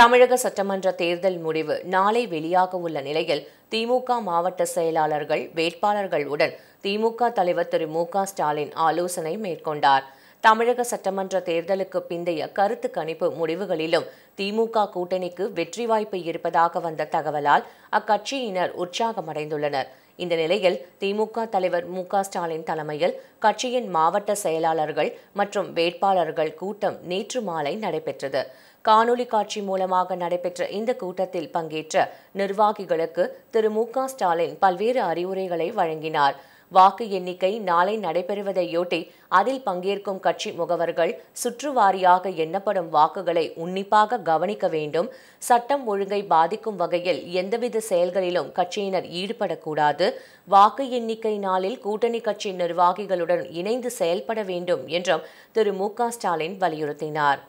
தமிழக சட்டமன்ற தேர்தல் முடிவு நாளை வெளியாக உள்ள நிலையில் திமுக மாவட்ட செயலாளர்கள் வேட்பாளர்களுடன் திமுக தலைவர் திரு மு ஸ்டாலின் ஆலோசனை மேற்கொண்டார் தமிழக சட்டமன்ற தேர்தலுக்கு பிந்தைய கருத்து கணிப்பு முடிவுகளிலும் திமுக கூட்டணிக்கு வெற்றி வாய்ப்பு இருப்பதாக வந்த தகவலால் அக்கட்சியினர் உற்சாகமடைந்துள்ளனர் இந்த நிலையில் திமுக தலைவர் மு ஸ்டாலின் தலைமையில் கட்சியின் மாவட்ட செயலாளர்கள் மற்றும் வேட்பாளர்கள் கூட்டம் நேற்று மாலை நடைபெற்றது காணொலி காட்சி மூலமாக நடைபெற்ற இந்த கூட்டத்தில் பங்கேற்ற நிர்வாகிகளுக்கு திரு மு ஸ்டாலின் பல்வேறு அறிவுரைகளை வழங்கினார் வாக்கு எண்ணிக்கை நாளை நடைபெறுவதையொட்டி அதில் பங்கேற்கும் கட்சி முகவர்கள் சுற்றுவாரியாக எண்ணப்படும் வாக்குகளை உன்னிப்பாக கவனிக்க வேண்டும் சட்டம் ஒழுங்கை பாதிக்கும் வகையில் எந்தவித செயல்களிலும் கட்சியினர் ஈடுபடக்கூடாது வாக்கு எண்ணிக்கை நாளில் கூட்டணி கட்சி நிர்வாகிகளுடன் இணைந்து செயல்பட வேண்டும் என்றும் திரு மு ஸ்டாலின் வலியுறுத்தினார்